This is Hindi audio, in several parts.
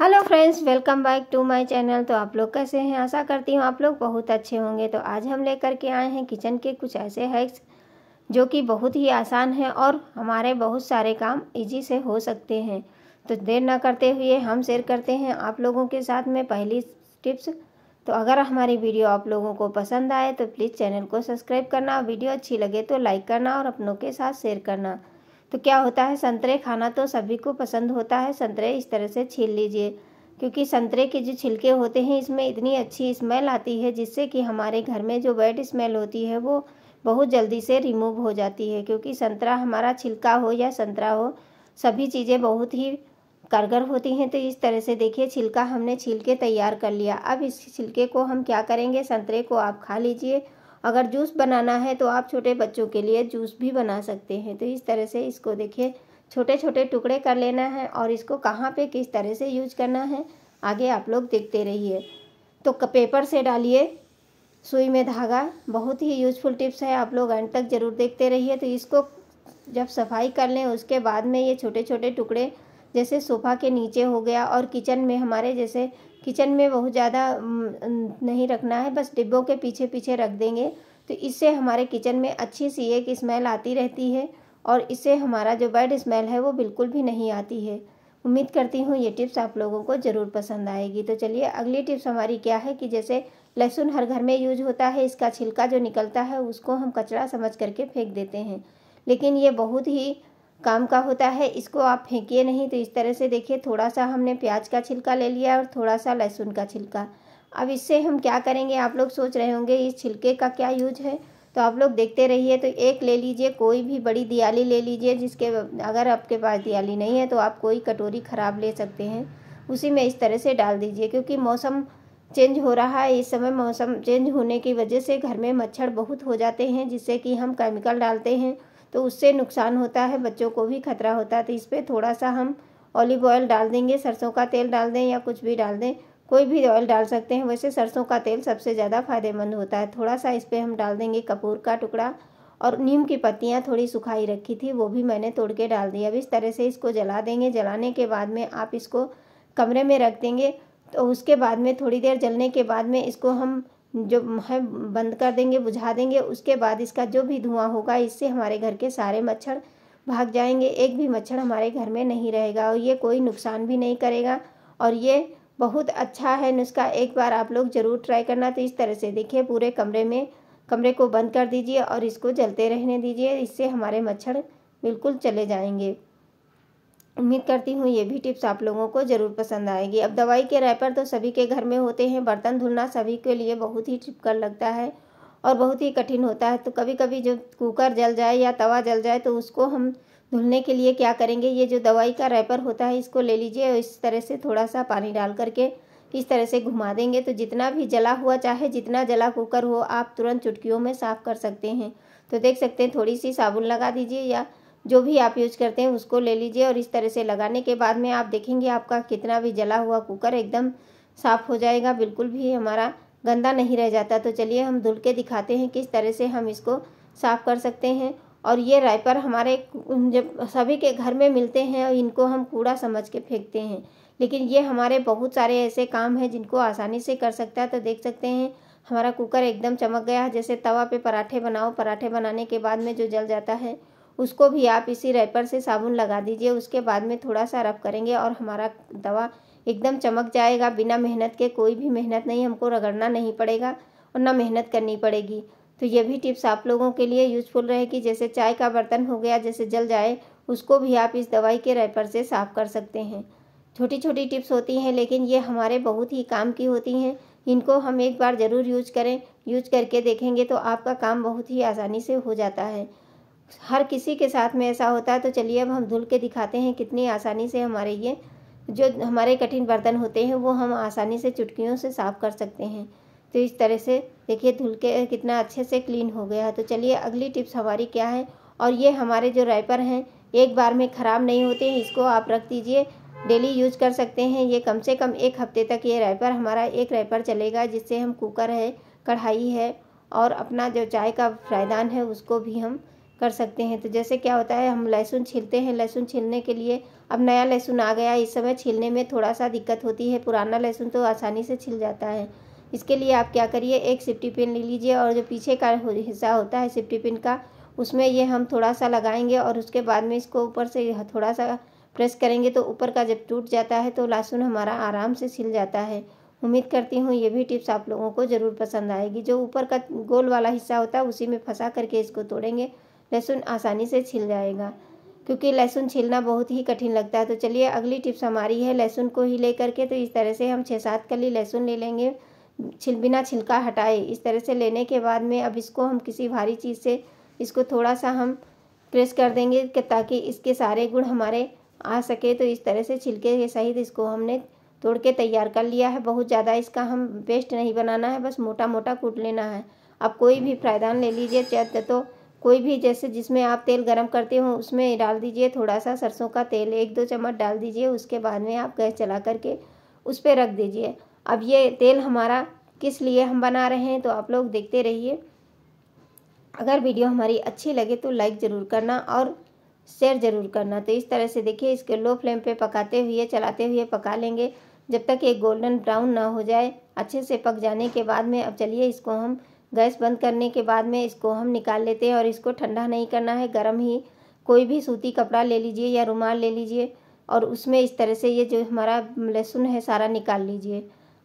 hello friends welcome back to my channel तो आप लोग कैसे हैं आशा करती हूँ आप लोग बहुत अच्छे होंगे तो आज हम लेकर के आए हैं किचन के कुछ ऐसे हैक्स जो कि बहुत ही आसान है और हमारे बहुत सारे काम इजी से हो सकते हैं तो देर ना करते हुए हम शेयर करते हैं आप लोगों के साथ में पहली टिप्स तो अगर हमारी वीडियो आप लोगों को पसंद आए तो प्लीज़ चैनल को सब्सक्राइब करना वीडियो अच्छी लगे तो लाइक करना और अपनों के साथ शेयर करना तो क्या होता है संतरे खाना तो सभी को पसंद होता है संतरे इस तरह से छील लीजिए क्योंकि संतरे के जो छिलके होते हैं इसमें इतनी अच्छी स्मेल आती है जिससे कि हमारे घर में जो बैड स्मेल होती है वो बहुत जल्दी से रिमूव हो जाती है क्योंकि संतरा हमारा छिलका हो या संतरा हो सभी चीज़ें बहुत ही कारगर होती हैं तो इस तरह से देखिए छिलका हमने छिलके तैयार कर लिया अब इस छिलके को हम क्या करेंगे संतरे को आप खा लीजिए अगर जूस बनाना है तो आप छोटे बच्चों के लिए जूस भी बना सकते हैं तो इस तरह से इसको देखिए छोटे छोटे टुकड़े कर लेना है और इसको कहाँ पे किस तरह से यूज करना है आगे आप लोग देखते रहिए तो पेपर से डालिए सुई में धागा बहुत ही यूजफुल टिप्स है आप लोग अंत तक ज़रूर देखते रहिए तो इसको जब सफाई कर लें उसके बाद में ये छोटे छोटे टुकड़े जैसे सोफ़ा के नीचे हो गया और किचन में हमारे जैसे किचन में बहुत ज़्यादा नहीं रखना है बस डिब्बों के पीछे पीछे रख देंगे तो इससे हमारे किचन में अच्छी सी एक स्मेल आती रहती है और इससे हमारा जो बैड स्मेल है वो बिल्कुल भी नहीं आती है उम्मीद करती हूँ ये टिप्स आप लोगों को ज़रूर पसंद आएगी तो चलिए अगली टिप्स हमारी क्या है कि जैसे लहसुन हर घर में यूज होता है इसका छिलका जो निकलता है उसको हम कचरा समझ करके फेंक देते हैं लेकिन ये बहुत ही काम का होता है इसको आप फेंकिए नहीं तो इस तरह से देखिए थोड़ा सा हमने प्याज का छिलका ले लिया और थोड़ा सा लहसुन का छिलका अब इससे हम क्या करेंगे आप लोग सोच रहे होंगे इस छिलके का क्या यूज है तो आप लोग देखते रहिए तो एक ले लीजिए कोई भी बड़ी दियाली ले लीजिए जिसके अगर आपके पास दियाली नहीं है तो आप कोई कटोरी ख़राब ले सकते हैं उसी में इस तरह से डाल दीजिए क्योंकि मौसम चेंज हो रहा है इस समय मौसम चेंज होने की वजह से घर में मच्छर बहुत हो जाते हैं जिससे कि हम केमिकल डालते हैं तो उससे नुकसान होता है बच्चों को भी खतरा होता है तो इस पर थोड़ा सा हम ऑलिव ऑयल डाल देंगे सरसों का तेल डाल दें या कुछ भी डाल दें कोई भी ऑयल डाल सकते हैं वैसे सरसों का तेल सबसे ज़्यादा फायदेमंद होता है थोड़ा सा इस पर हम डाल देंगे कपूर का टुकड़ा और नीम की पत्तियाँ थोड़ी सुखाई रखी थी वो भी मैंने तोड़ के डाल दी अब इस तरह से इसको जला देंगे जलाने के बाद में आप इसको कमरे में रख देंगे तो उसके बाद में थोड़ी देर जलने के बाद में इसको हम जो है बंद कर देंगे बुझा देंगे उसके बाद इसका जो भी धुआं होगा इससे हमारे घर के सारे मच्छर भाग जाएंगे एक भी मच्छर हमारे घर में नहीं रहेगा और ये कोई नुकसान भी नहीं करेगा और ये बहुत अच्छा है नुस्खा एक बार आप लोग ज़रूर ट्राई करना तो इस तरह से देखिए पूरे कमरे में कमरे को बंद कर दीजिए और इसको जलते रहने दीजिए इससे हमारे मच्छर बिल्कुल चले जाएंगे उम्मीद करती हूँ ये भी टिप्स आप लोगों को ज़रूर पसंद आएगी अब दवाई के रैपर तो सभी के घर में होते हैं बर्तन धुलना सभी के लिए बहुत ही चिपकर लगता है और बहुत ही कठिन होता है तो कभी कभी जो कुकर जल जाए या तवा जल जाए तो उसको हम धुलने के लिए क्या करेंगे ये जो दवाई का रैपर होता है इसको ले लीजिए और इस तरह से थोड़ा सा पानी डाल करके इस तरह से घुमा देंगे तो जितना भी जला हुआ चाहे जितना जला कुकर हो आप तुरंत चुटकियों में साफ़ कर सकते हैं तो देख सकते हैं थोड़ी सी साबुन लगा दीजिए या जो भी आप यूज करते हैं उसको ले लीजिए और इस तरह से लगाने के बाद में आप देखेंगे आपका कितना भी जला हुआ कुकर एकदम साफ़ हो जाएगा बिल्कुल भी हमारा गंदा नहीं रह जाता तो चलिए हम धुल के दिखाते हैं किस तरह से हम इसको साफ़ कर सकते हैं और ये रायपर हमारे जब सभी के घर में मिलते हैं और इनको हम कूड़ा समझ के फेंकते हैं लेकिन ये हमारे बहुत सारे ऐसे काम हैं जिनको आसानी से कर सकता है तो देख सकते हैं हमारा कुकर एकदम चमक गया है जैसे तवा पे पराठे बनाओ पराठे बनाने के बाद में जो जल जाता है उसको भी आप इसी रैपर से साबुन लगा दीजिए उसके बाद में थोड़ा सा रब करेंगे और हमारा दवा एकदम चमक जाएगा बिना मेहनत के कोई भी मेहनत नहीं हमको रगड़ना नहीं पड़ेगा और ना मेहनत करनी पड़ेगी तो ये भी टिप्स आप लोगों के लिए यूजफुल रहेगी जैसे चाय का बर्तन हो गया जैसे जल जाए उसको भी आप इस दवाई के रैपर से साफ़ कर सकते हैं छोटी छोटी टिप्स होती हैं लेकिन ये हमारे बहुत ही काम की होती हैं इनको हम एक बार ज़रूर यूज करें यूज करके देखेंगे तो आपका काम बहुत ही आसानी से हो जाता है हर किसी के साथ में ऐसा होता है तो चलिए अब हम धुल के दिखाते हैं कितनी आसानी से हमारे ये जो हमारे कठिन बर्तन होते हैं वो हम आसानी से चुटकियों से साफ़ कर सकते हैं तो इस तरह से देखिए धुल के कितना अच्छे से क्लीन हो गया है तो चलिए अगली टिप्स हमारी क्या है और ये हमारे जो रैपर हैं एक बार में ख़राब नहीं होते हैं इसको आप रख दीजिए डेली यूज कर सकते हैं ये कम से कम एक हफ्ते तक ये रैपर हमारा एक रैपर चलेगा जिससे हम कुकर है कढ़ाई है और अपना जो चाय का फायदान है उसको भी हम कर सकते हैं तो जैसे क्या होता है हम लहसुन छीलते हैं लहसुन छीलने के लिए अब नया लहसुन आ गया इस समय छीलने में थोड़ा सा दिक्कत होती है पुराना लहसुन तो आसानी से छिल जाता है इसके लिए आप क्या करिए एक सिफ्टी पिन ले लीजिए और जो पीछे का हिस्सा होता है सिफ्टी पिन का उसमें ये हम थोड़ा सा लगाएंगे और उसके बाद में इसको ऊपर से थोड़ा सा प्रेस करेंगे तो ऊपर का जब टूट जाता है तो लहसुन हमारा आराम से छिल जाता है उम्मीद करती हूँ ये भी टिप्स आप लोगों को ज़रूर पसंद आएगी जो ऊपर का गोल वाला हिस्सा होता है उसी में फंसा करके इसको तोड़ेंगे लहसुन आसानी से छिल जाएगा क्योंकि लहसुन छिलना बहुत ही कठिन लगता है तो चलिए अगली टिप्स हमारी है लहसुन को ही ले करके तो इस तरह से हम छः सात कली लहसुन ले लेंगे छिल बिना छिलका हटाए इस तरह से लेने के बाद में अब इसको हम किसी भारी चीज़ से इसको थोड़ा सा हम प्रेस कर देंगे कि ताकि इसके सारे गुण हमारे आ सके तो इस तरह से छिलके के सहित इसको हमने तोड़ के तैयार कर लिया है बहुत ज़्यादा इसका हम पेस्ट नहीं बनाना है बस मोटा मोटा कूट लेना है आप कोई भी फ्रायदान ले लीजिए चाहे तो कोई भी जैसे जिसमें आप तेल गरम करते हो उसमें डाल दीजिए थोड़ा सा सरसों का तेल एक दो चम्मच डाल दीजिए उसके बाद में आप गैस चला करके उस पर रख दीजिए अब ये तेल हमारा किस लिए हम बना रहे हैं तो आप लोग देखते रहिए अगर वीडियो हमारी अच्छी लगे तो लाइक ज़रूर करना और शेयर ज़रूर करना तो इस तरह से देखिए इसके लो फ्लेम पे पकाते हुए चलाते हुए पका लेंगे जब तक ये गोल्डन ब्राउन ना हो जाए अच्छे से पक जाने के बाद में अब चलिए इसको हम गैस बंद करने के बाद में इसको हम निकाल लेते हैं और इसको ठंडा नहीं करना है गर्म ही कोई भी सूती कपड़ा ले लीजिए या रुमाल ले लीजिए और उसमें इस तरह से ये जो हमारा लहसुन है सारा निकाल लीजिए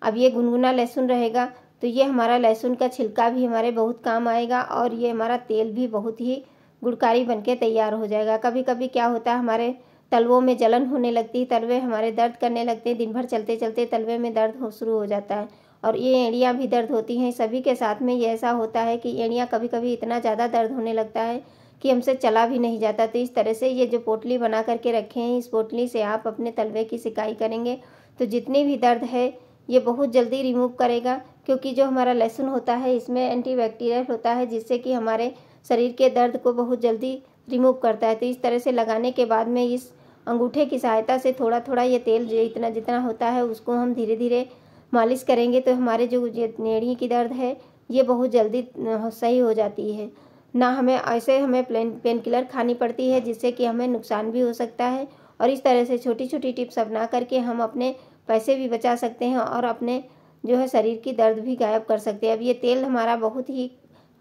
अब ये गुनगुना लहसुन रहेगा तो ये हमारा लहसुन का छिलका भी हमारे बहुत काम आएगा और ये हमारा तेल भी बहुत ही गुड़कारी बन के तैयार हो जाएगा कभी कभी क्या होता है हमारे तलवों में जलन होने लगती है तलवे हमारे दर्द करने लगते हैं दिन भर चलते चलते तलवे में दर्द हो शुरू हो जाता है और ये एड़ियाँ भी दर्द होती हैं सभी के साथ में ये ऐसा होता है कि एड़ियाँ कभी कभी इतना ज़्यादा दर्द होने लगता है कि हमसे चला भी नहीं जाता तो इस तरह से ये जो पोटली बना करके रखे हैं इस पोटली से आप अपने तलवे की सिकाई करेंगे तो जितनी भी दर्द है ये बहुत जल्दी रिमूव करेगा क्योंकि जो हमारा लहसुन होता है इसमें एंटीबैक्टीरियल होता है जिससे कि हमारे शरीर के दर्द को बहुत जल्दी रिमूव करता है तो इस तरह से लगाने के बाद में इस अंगूठे की सहायता से थोड़ा थोड़ा ये तेल जितना जितना होता है उसको हम धीरे धीरे मालिश करेंगे तो हमारे जो नेड़ी की दर्द है ये बहुत जल्दी सही हो जाती है ना हमें ऐसे हमें पेन पेन किलर खानी पड़ती है जिससे कि हमें नुकसान भी हो सकता है और इस तरह से छोटी छोटी टिप्स अपना करके हम अपने पैसे भी बचा सकते हैं और अपने जो है शरीर की दर्द भी गायब कर सकते हैं अब ये तेल हमारा बहुत ही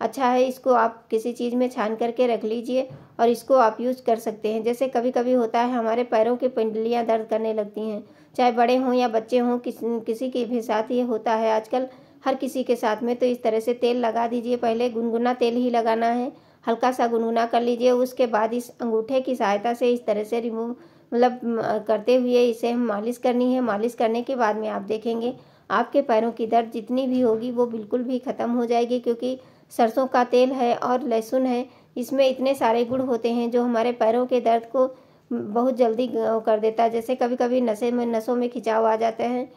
अच्छा है इसको आप किसी चीज़ में छान करके रख लीजिए और इसको आप यूज़ कर सकते हैं जैसे कभी कभी होता है हमारे पैरों की पिंडलियाँ दर्द करने लगती हैं चाहे बड़े हों या बच्चे हों किस, किसी के भी साथ ये होता है आजकल हर किसी के साथ में तो इस तरह से तेल लगा दीजिए पहले गुनगुना तेल ही लगाना है हल्का सा गुनगुना कर लीजिए उसके बाद इस अंगूठे की सहायता से इस तरह से रिमूव मतलब करते हुए इसे हम मालिश करनी है मालिश करने के बाद में आप देखेंगे आपके पैरों की दर्द जितनी भी होगी वो बिल्कुल भी ख़त्म हो जाएगी क्योंकि सरसों का तेल है और लहसुन है इसमें इतने सारे गुण होते हैं जो हमारे पैरों के दर्द को बहुत जल्दी कर देता है जैसे कभी कभी नशे में नसों में खिंचाव आ जाते हैं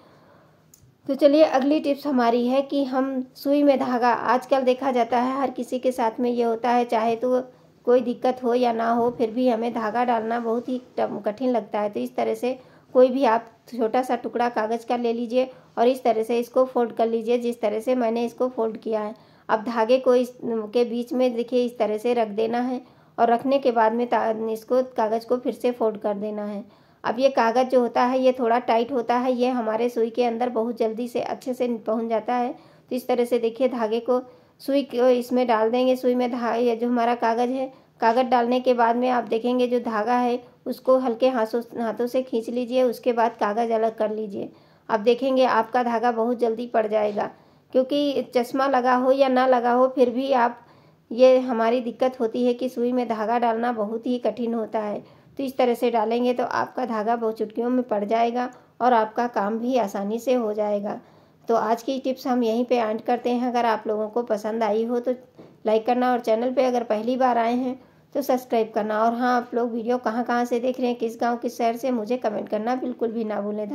तो चलिए अगली टिप्स हमारी है कि हम सुई में धागा आजकल देखा जाता है हर किसी के साथ में ये होता है चाहे तो कोई दिक्कत हो या ना हो फिर भी हमें धागा डालना बहुत ही कठिन लगता है तो इस तरह से कोई भी आप छोटा सा टुकड़ा कागज़ का ले लीजिए और इस तरह से इसको फोल्ड कर लीजिए जिस तरह से मैंने इसको फोल्ड किया है अब धागे को इस के बीच में देखिए इस तरह से रख देना है और रखने के बाद में इसको कागज़ को फिर से फोल्ड कर देना है अब ये कागज़ जो होता है ये थोड़ा टाइट होता है ये हमारे सुई के अंदर बहुत जल्दी से अच्छे से पहुँच जाता है तो इस तरह से देखिए धागे को सुई को इसमें डाल देंगे सुई में धा ये जो हमारा कागज़ है कागज़ डालने के बाद में आप देखेंगे जो धागा है उसको हल्के हाथों हाथों से खींच लीजिए उसके बाद कागज़ अलग कर लीजिए अब देखेंगे आपका धागा बहुत जल्दी पड़ जाएगा क्योंकि चश्मा लगा हो या ना लगा हो फिर भी आप ये हमारी दिक्कत होती है कि सुई में धागा डालना बहुत ही कठिन होता है तो इस तरह से डालेंगे तो आपका धागा बहुत चुटकियों में पड़ जाएगा और आपका काम भी आसानी से हो जाएगा तो आज की टिप्स हम यहीं पे एंड करते हैं अगर आप लोगों को पसंद आई हो तो लाइक करना और चैनल पे अगर पहली बार आए हैं तो सब्सक्राइब करना और हाँ आप लोग वीडियो कहाँ कहाँ से देख रहे हैं किस गांव किस शहर से मुझे कमेंट करना बिल्कुल भी ना भूलें